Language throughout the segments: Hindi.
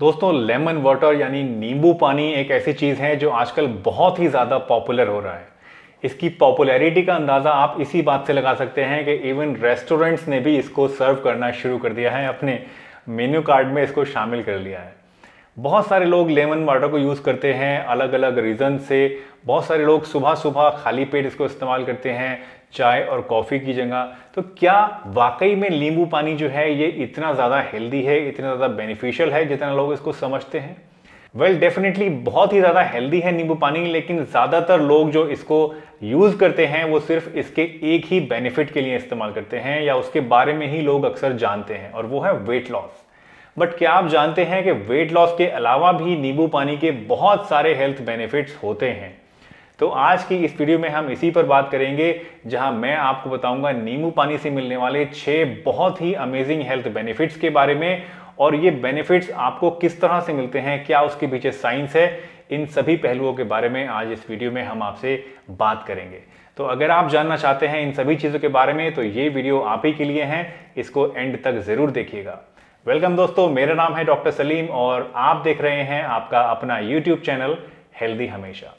दोस्तों लेमन वाटर यानी नींबू पानी एक ऐसी चीज़ है जो आजकल बहुत ही ज़्यादा पॉपुलर हो रहा है इसकी पॉपुलैरिटी का अंदाज़ा आप इसी बात से लगा सकते हैं कि इवन रेस्टोरेंट्स ने भी इसको सर्व करना शुरू कर दिया है अपने मेन्यू कार्ड में इसको शामिल कर लिया है बहुत सारे लोग लेमन वाटर को यूज़ करते हैं अलग अलग रीज़न से बहुत सारे लोग सुबह सुबह खाली पेट इसको इस्तेमाल करते हैं चाय और कॉफ़ी की जगह तो क्या वाकई में नींबू पानी जो है ये इतना ज़्यादा हेल्दी है इतना ज़्यादा बेनिफिशियल है जितना लोग इसको समझते हैं वेल well, डेफिनेटली बहुत ही ज़्यादा हेल्दी है नींबू पानी लेकिन ज़्यादातर लोग जो इसको यूज़ करते हैं वो सिर्फ इसके एक ही बेनिफिट के लिए इस्तेमाल करते हैं या उसके बारे में ही लोग अक्सर जानते हैं और वो है वेट लॉस बट क्या आप जानते हैं कि वेट लॉस के अलावा भी नींबू पानी के बहुत सारे हेल्थ बेनिफिट्स होते हैं तो आज की इस वीडियो में हम इसी पर बात करेंगे जहां मैं आपको बताऊंगा नींबू पानी से मिलने वाले छः बहुत ही अमेजिंग हेल्थ बेनिफिट्स के बारे में और ये बेनिफिट्स आपको किस तरह से मिलते हैं क्या उसके पीछे साइंस है इन सभी पहलुओं के बारे में आज इस वीडियो में हम आपसे बात करेंगे तो अगर आप जानना चाहते हैं इन सभी चीज़ों के बारे में तो ये वीडियो आप ही के लिए है इसको एंड तक ज़रूर देखिएगा वेलकम दोस्तों मेरा नाम है डॉक्टर सलीम और आप देख रहे हैं आपका अपना यूट्यूब चैनल हेल्दी हमेशा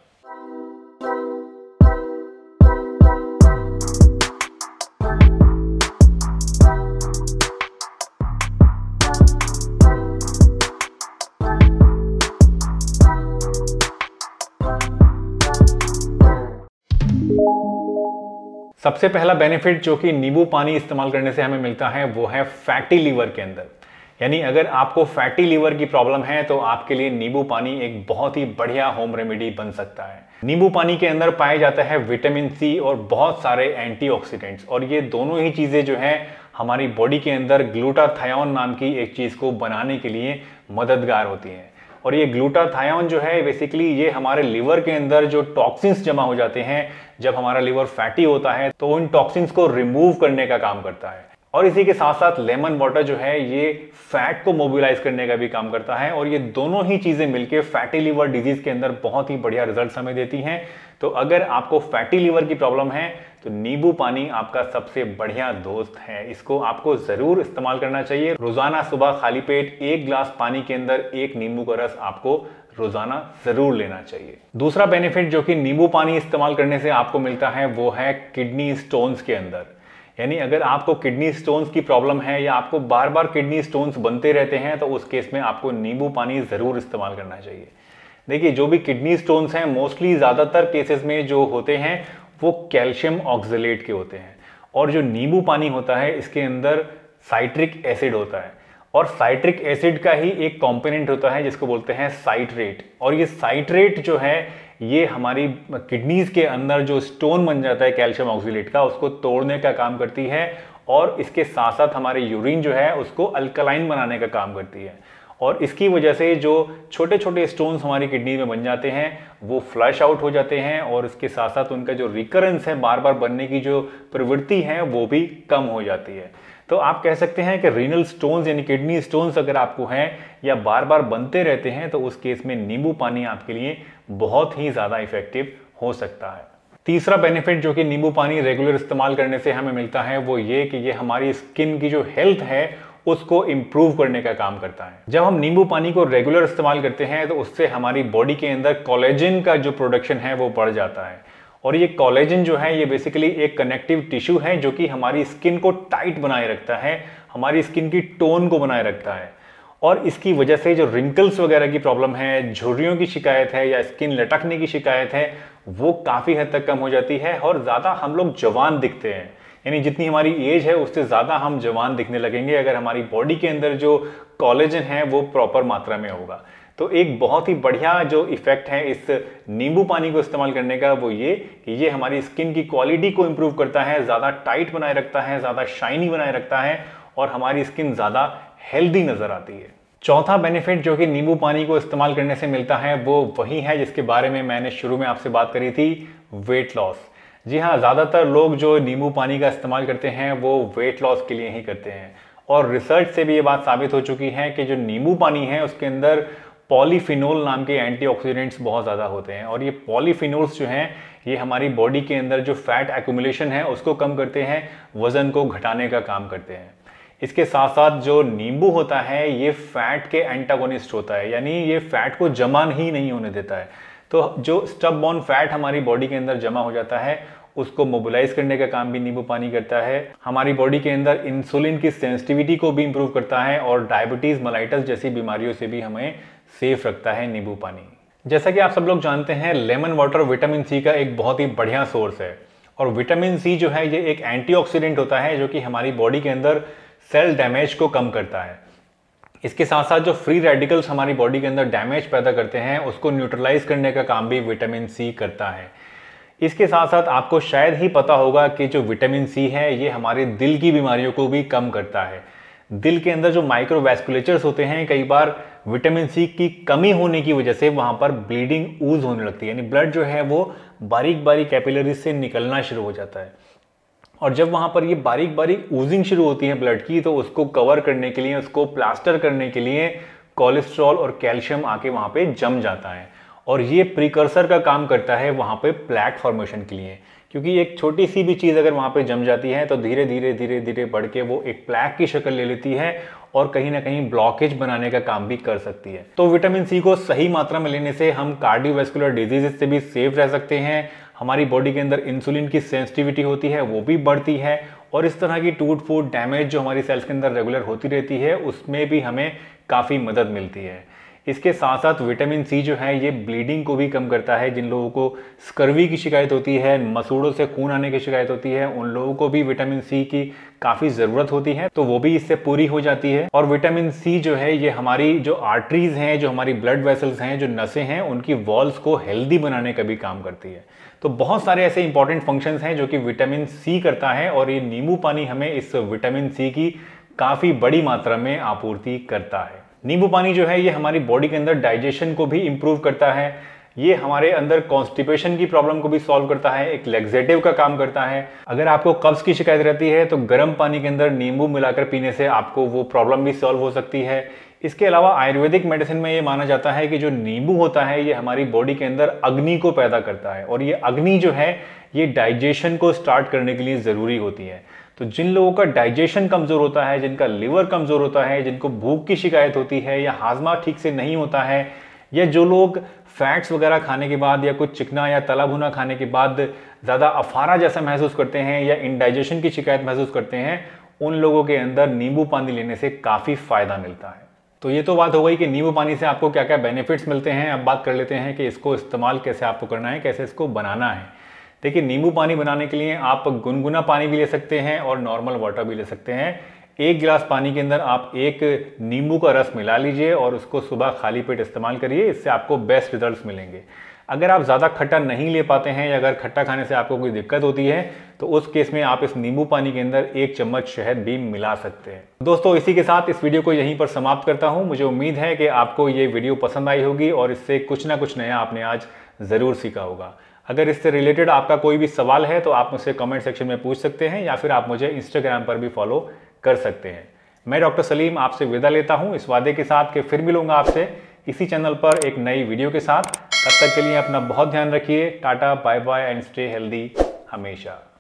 सबसे पहला बेनिफिट जो कि नींबू पानी इस्तेमाल करने से हमें मिलता है वो है फैटी लीवर के अंदर यानी अगर आपको फैटी लीवर की प्रॉब्लम है तो आपके लिए नींबू पानी एक बहुत ही बढ़िया होम रेमेडी बन सकता है नींबू पानी के अंदर पाया जाता है विटामिन सी और बहुत सारे एंटीऑक्सीडेंट्स और ये दोनों ही चीज़ें जो है हमारी बॉडी के अंदर ग्लूटाथायोन नाम की एक चीज़ को बनाने के लिए मददगार होती हैं और ये ग्लूटाथायोन जो है बेसिकली ये हमारे लीवर के अंदर जो टॉक्सिन्स जमा हो जाते हैं जब हमारा लीवर फैटी होता है तो उन टॉक्सिन्स को रिमूव करने का काम करता है और इसी के साथ साथ लेमन वाटर जो है ये फैट को मोबिलाइज करने का भी काम करता है और ये दोनों ही चीज़ें मिलकर फैटी लीवर डिजीज़ के अंदर बहुत ही बढ़िया रिजल्ट हमें देती हैं तो अगर आपको फैटी लीवर की प्रॉब्लम है तो नींबू पानी आपका सबसे बढ़िया दोस्त है इसको आपको ज़रूर इस्तेमाल करना चाहिए रोज़ाना सुबह खाली पेट एक ग्लास पानी के अंदर एक नींबू का रस आपको रोजाना जरूर लेना चाहिए दूसरा बेनिफिट जो कि नींबू पानी इस्तेमाल करने से आपको मिलता है वो है किडनी स्टोन्स के अंदर यानी अगर आपको किडनी स्टोन्स की प्रॉब्लम है या आपको बार बार किडनी स्टोन्स बनते रहते हैं तो उस केस में आपको नींबू पानी ज़रूर इस्तेमाल करना चाहिए देखिए जो भी किडनी स्टोन्स हैं मोस्टली ज़्यादातर केसेस में जो होते हैं वो कैल्शियम ऑक्जलेट के होते हैं और जो नींबू पानी होता है इसके अंदर साइट्रिक एसिड होता है और साइट्रिक एसिड का ही एक कंपोनेंट होता है जिसको बोलते हैं साइट्रेट और ये साइट्रेट जो है ये हमारी किडनीज के अंदर जो स्टोन बन जाता है कैल्शियम ऑक्सीलेट का उसको तोड़ने का काम करती है और इसके साथ साथ हमारे यूरिन जो है उसको अल्कलाइन बनाने का काम करती है और इसकी वजह से जो छोटे छोटे स्टोन्स हमारी किडनी में बन जाते हैं वो फ्लश आउट हो जाते हैं और इसके साथ साथ उनका जो रिकरेंस है बार बार बनने की जो प्रवृत्ति है वो भी कम हो जाती है तो आप कह सकते हैं कि रीनल स्टोन्स यानी किडनी स्टोन्स अगर आपको हैं या बार बार बनते रहते हैं तो उस केस में नींबू पानी आपके लिए बहुत ही ज़्यादा इफेक्टिव हो सकता है तीसरा बेनिफिट जो कि नींबू पानी रेगुलर इस्तेमाल करने से हमें मिलता है वो ये कि ये हमारी स्किन की जो हेल्थ है उसको इम्प्रूव करने का काम करता है जब हम नींबू पानी को रेगुलर इस्तेमाल करते हैं तो उससे हमारी बॉडी के अंदर कॉलेजिन का जो प्रोडक्शन है वो बढ़ जाता है और ये कॉलेजन जो है ये बेसिकली एक कनेक्टिव टिश्यू है जो कि हमारी स्किन को टाइट बनाए रखता है हमारी स्किन की टोन को बनाए रखता है और इसकी वजह से जो रिंकल्स वगैरह की प्रॉब्लम है झुर्रियों की शिकायत है या स्किन लटकने की शिकायत है वो काफ़ी हद तक कम हो जाती है और ज़्यादा हम लोग जवान दिखते हैं यानी जितनी हमारी एज है उससे ज़्यादा हम जवान दिखने लगेंगे अगर हमारी बॉडी के अंदर जो कॉलेजन है वो प्रॉपर मात्रा में होगा तो एक बहुत ही बढ़िया जो इफेक्ट है इस नींबू पानी को इस्तेमाल करने का वो ये कि ये हमारी स्किन की क्वालिटी को इम्प्रूव करता है ज़्यादा टाइट बनाए रखता है ज़्यादा शाइनी बनाए रखता है और हमारी स्किन ज़्यादा हेल्दी नज़र आती है चौथा बेनिफिट जो कि नींबू पानी को इस्तेमाल करने से मिलता है वो वही है जिसके बारे में मैंने शुरू में आपसे बात करी थी वेट लॉस जी हाँ ज़्यादातर लोग जो नींबू पानी का इस्तेमाल करते हैं वो वेट लॉस के लिए ही करते हैं और रिसर्च से भी ये बात साबित हो चुकी है कि जो नींबू पानी है उसके अंदर पॉलीफिनोल नाम के एंटीऑक्सीडेंट्स बहुत ज़्यादा होते हैं और ये पॉलीफिनोल्स जो हैं ये हमारी बॉडी के अंदर जो फैट एक्मुलेशन है उसको कम करते हैं वज़न को घटाने का काम करते हैं इसके साथ साथ जो नींबू होता है ये फैट के एंटागोनिस्ट होता है यानी ये फैट को जमा ही नहीं होने देता है तो जो स्टब बॉन फैट हमारी बॉडी के अंदर जमा हो जाता है उसको मोबिलाइज करने का काम भी नींबू पानी करता है हमारी बॉडी के अंदर इंसुलिन की सेंसिटिविटी को भी इंप्रूव करता है और डायबिटीज़ मलाइटस जैसी बीमारियों से भी हमें सेफ रखता है नींबू पानी जैसा कि आप सब लोग जानते हैं लेमन वाटर विटामिन सी का एक बहुत ही बढ़िया सोर्स है और विटामिन सी जो है ये एक एंटीऑक्सीडेंट होता है जो कि हमारी बॉडी के अंदर सेल डैमेज को कम करता है इसके साथ साथ जो फ्री रेडिकल्स हमारी बॉडी के अंदर डैमेज पैदा करते हैं उसको न्यूट्रलाइज करने का काम भी विटामिन सी करता है इसके साथ साथ आपको शायद ही पता होगा कि जो विटामिन सी है ये हमारे दिल की बीमारियों को भी कम करता है दिल के अंदर जो माइक्रोवेस्कुलेचर्स होते हैं कई बार विटामिन सी की कमी होने की वजह से वहाँ पर ब्लीडिंग ऊज होने लगती है यानी ब्लड जो है वो बारीक बारीक कैपिलरीज से निकलना शुरू हो जाता है और जब वहाँ पर ये बारीक बारीक ऊजिंग शुरू होती है ब्लड की तो उसको कवर करने के लिए उसको प्लास्टर करने के लिए कोलेस्ट्रॉल और कैल्शियम आके वहाँ पे जम जाता है और ये प्रिकर्सर का काम करता है वहाँ पे प्लैक फॉर्मेशन के लिए क्योंकि एक छोटी सी भी चीज़ अगर वहाँ पे जम जाती है तो धीरे धीरे धीरे धीरे बढ़ के वो एक प्लैक की शक्ल ले लेती है और कहीं ना कहीं ब्लॉकेज बनाने का काम भी कर सकती है तो विटामिन सी को सही मात्रा में लेने से हम कार्डियोवेस्कुलर डिजीजेस से भी सेफ रह सकते हैं हमारी बॉडी के अंदर इंसुलिन की सेंसिटिविटी होती है वो भी बढ़ती है और इस तरह की टूट फूट डैमेज जो हमारी सेल्स के अंदर रेगुलर होती रहती है उसमें भी हमें काफ़ी मदद मिलती है इसके साथ साथ विटामिन सी जो है ये ब्लीडिंग को भी कम करता है जिन लोगों को स्कर्वी की शिकायत होती है मसूड़ों से खून आने की शिकायत होती है उन लोगों को भी विटामिन सी की काफ़ी ज़रूरत होती है तो वो भी इससे पूरी हो जाती है और विटामिन सी जो है ये हमारी जो आर्टरीज हैं जो हमारी ब्लड वेसल्स हैं जो नसें हैं उनकी वॉल्स को हेल्दी बनाने का भी काम करती है तो बहुत सारे ऐसे इंपॉर्टेंट फंक्शंस हैं जो कि विटामिन सी करता है और ये नींबू पानी हमें इस विटामिन सी की काफ़ी बड़ी मात्रा में आपूर्ति करता है नींबू पानी जो है ये हमारी बॉडी के अंदर डाइजेशन को भी इम्प्रूव करता है ये हमारे अंदर कॉन्स्टिपेशन की प्रॉब्लम को भी सॉल्व करता है एक लेग्जेटिव का काम करता है अगर आपको कब्ज की शिकायत रहती है तो गर्म पानी के अंदर नींबू मिलाकर पीने से आपको वो प्रॉब्लम भी सॉल्व हो सकती है इसके अलावा आयुर्वेदिक मेडिसिन में ये माना जाता है कि जो नींबू होता है ये हमारी बॉडी के अंदर अग्नि को पैदा करता है और ये अग्नि जो है ये डाइजेशन को स्टार्ट करने के लिए ज़रूरी होती है तो जिन लोगों का डाइजेशन कमज़ोर होता है जिनका लिवर कमज़ोर होता है जिनको भूख की शिकायत होती है या हाजमा ठीक से नहीं होता है या जो लोग फैट्स वगैरह खाने के बाद या कुछ चिकना या तला भुना खाने के बाद ज़्यादा अफारा जैसा महसूस करते हैं या इनडाइजेशन की शिकायत महसूस करते हैं उन लोगों के अंदर नींबू पानी लेने से काफ़ी फ़ायदा मिलता है तो ये तो बात हो गई कि नींबू पानी से आपको क्या क्या बेनिफिट्स मिलते हैं अब बात कर लेते हैं कि इसको इस्तेमाल कैसे आपको करना है कैसे इसको बनाना है देखिए नींबू पानी बनाने के लिए आप गुनगुना पानी भी ले सकते हैं और नॉर्मल वाटर भी ले सकते हैं एक गिलास पानी के अंदर आप एक नींबू का रस मिला लीजिए और उसको सुबह खाली पेट इस्तेमाल करिए इससे आपको बेस्ट रिजल्ट्स मिलेंगे अगर आप ज़्यादा खट्टा नहीं ले पाते हैं या अगर खट्टा खाने से आपको कोई दिक्कत होती है तो उस केस में आप इस नींबू पानी के अंदर एक चम्मच शहद भी मिला सकते हैं दोस्तों इसी के साथ इस वीडियो को यहीं पर समाप्त करता हूं मुझे उम्मीद है कि आपको ये वीडियो पसंद आई होगी और इससे कुछ ना कुछ नया आपने आज ज़रूर सीखा होगा अगर इससे रिलेटेड आपका कोई भी सवाल है तो आप मुझसे कमेंट सेक्शन में पूछ सकते हैं या फिर आप मुझे इंस्टाग्राम पर भी फॉलो कर सकते हैं मैं डॉक्टर सलीम आपसे विदा लेता हूँ इस वादे के साथ कि फिर मिलूंगा आपसे इसी चैनल पर एक नई वीडियो के साथ तब तक के लिए अपना बहुत ध्यान रखिए tata bye bye and stay healthy हमेशा